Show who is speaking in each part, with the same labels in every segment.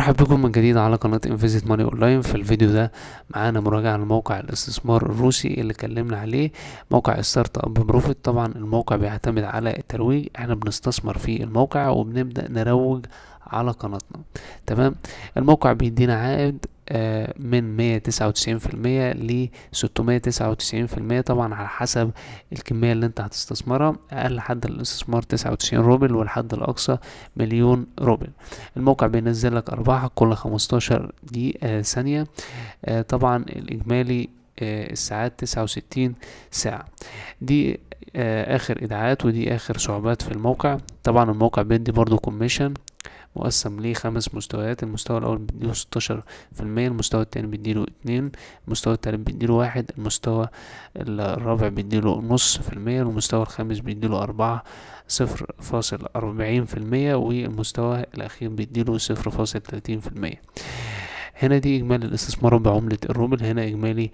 Speaker 1: مرحبا بكم من جديد على قناة انفيزيت ماني اونلاين في الفيديو ده معانا مراجعة لموقع الاستثمار الروسي اللي اتكلمنا عليه موقع ستارت اب بروفيت طبعا الموقع بيعتمد على الترويج احنا بنستثمر في الموقع وبنبدأ نروج على قناتنا تمام الموقع بيدينا عائد من 199% ل 699% طبعا على حسب الكمية اللي انت هتستثمرها اقل حد للاستثمار 99 روبل والحد الاقصى مليون روبل الموقع بينزل لك ارباح كل 15 دقيقة آه، ثانية آه، طبعا الاجمالي آه، الساعات 69 ساعة دي آخر إدعاءات ودي آخر صعوبات في الموقع طبعا الموقع بيدي برضو كوميشن مقسم ليه خمس مستويات المستوى الأول بيديله ستاشر في المية المستوى التاني بيديله اتنين المستوى التالت بيديله واحد المستوى الرابع بيديله نص في المية المستوى الخامس بيديله أربعة صفر فاصل أربعين في المية والمستوى الأخير بيديله صفر فاصل تلاتين في المية هنا دي إجمالي الاستثمار بعملة الروبل هنا إجمالي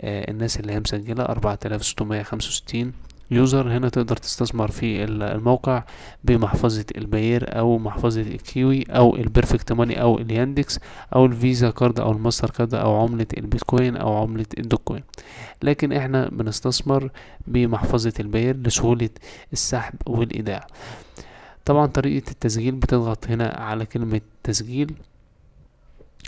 Speaker 1: آه الناس اللي هي مسجلة أربعة آلاف ستمية خمسة وستين يوزر هنا تقدر تستثمر في الموقع بمحفظة الباير او محفظة الكيوي او البرفكت ماني او الياندكس او الفيزا كارد او الماستر كارد او عملة البيتكوين او عملة الدوكوين لكن احنا بنستثمر بمحفظة الباير لسهولة السحب والايداع طبعا طريقة التسجيل بتضغط هنا على كلمة تسجيل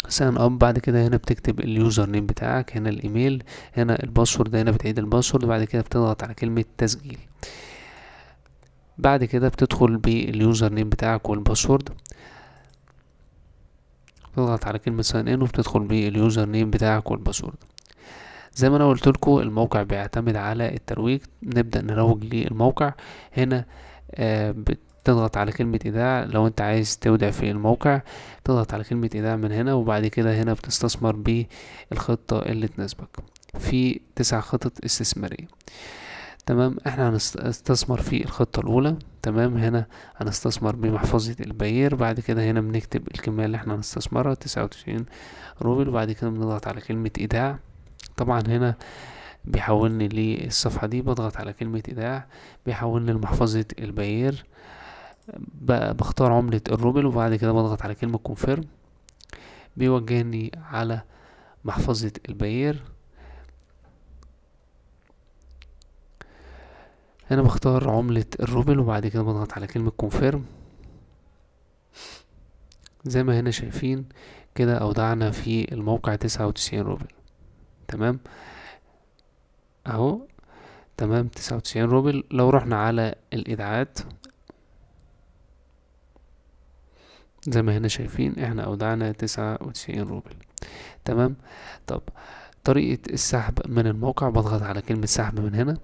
Speaker 1: ساين اب بعد كده هنا بتكتب اليوزر نيم بتاعك هنا الايميل هنا الباسورد هنا بتعيد الباسورد بعد كده بتضغط على كلمة تسجيل بعد كده بتدخل باليوزر نيم بتاعك والباسورد بتضغط على كلمة ساين ان وبتدخل باليوزر نيم بتاعك والباسورد زي ما انا قلت لكم الموقع بيعتمد على الترويج نبدأ نروج للموقع هنا آه تضغط على كلمة ايداع لو انت عايز تودع في الموقع تضغط على كلمة ايداع من هنا وبعد كده هنا بتستثمر بالخطة اللي تناسبك في تسع خطط استثمارية تمام احنا هنستثمر في الخطة الأولى تمام هنا هنستثمر بمحفظة البير بعد كده هنا بنكتب الكمية اللي احنا هنستثمرها تسعة وتسعين روبل وبعد كده بنضغط على كلمة ايداع طبعا هنا بيحولني للصفحة دي بضغط على كلمة ايداع بيحولني لمحفظة البير بختار عملة الروبل وبعد كده بضغط على كلمة كونفيرم بيوجهني على محفظة البير هنا بختار عملة الروبل وبعد كده بضغط على كلمة كونفيرم زي ما هنا شايفين كده أودعنا في الموقع تسعة وتسعين روبل تمام أهو تمام تسعة وتسعين روبل لو رحنا على الإدعاءات زي ما هنا شايفين احنا اودعنا تسعة وتسعين روبل تمام طب طريقة السحب من الموقع بضغط على كلمة سحب من هنا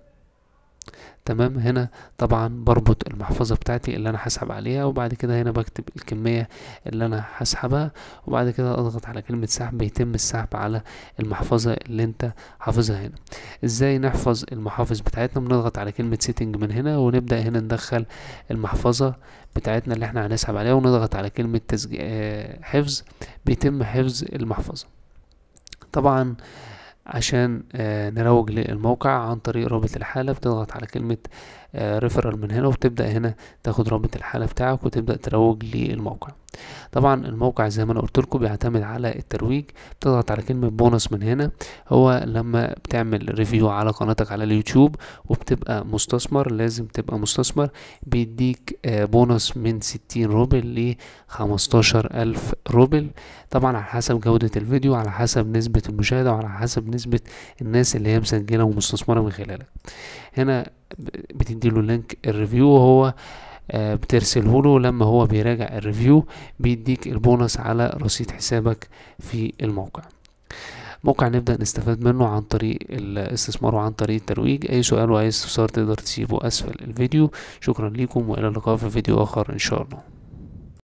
Speaker 1: تمام هنا طبعا بربط المحفظة بتاعتي اللي انا هسحب عليها وبعد كده هنا بكتب الكمية اللي انا هسحبها وبعد كده اضغط على كلمة سحب بيتم السحب على المحفظة اللي انت حافظها هنا ازاي نحفظ المحافظ بتاعتنا بنضغط على كلمة سيتنج من هنا ونبدأ هنا ندخل المحفظة بتاعتنا اللي احنا هنسحب عليها ونضغط على كلمة تسج... آه، حفظ بيتم حفظ المحفظة طبعا عشان آه، نروج للموقع عن طريق رابط الحالة بتضغط على كلمة ريفرال آه، من هنا وبتبدأ هنا تاخد رابط الحالة بتاعك وتبدأ تروج للموقع طبعا الموقع زي ما انا قلت لكم بيعتمد على الترويج بتضغط على كلمة بونص من هنا هو لما بتعمل ريفيو على قناتك على اليوتيوب وبتبقى مستثمر لازم تبقى مستثمر بيديك بونص آه، من 60 روبل ل ألف روبل طبعا على حسب جودة الفيديو على حسب نسبة المشاهدة وعلى حسب نسبة نسبة الناس اللي هي مسجلة ومستثمرة من خلالك هنا بتديله لينك الريفيو وهو آه، بترسله له لما هو بيراجع الريفيو بيديك البونص على رصيد حسابك في الموقع موقع نبدأ نستفاد منه عن طريق الاستثمار وعن طريق الترويج أي سؤال وأي استفسار تقدر تسيبه أسفل الفيديو شكرا لكم وإلى اللقاء في فيديو آخر إن شاء الله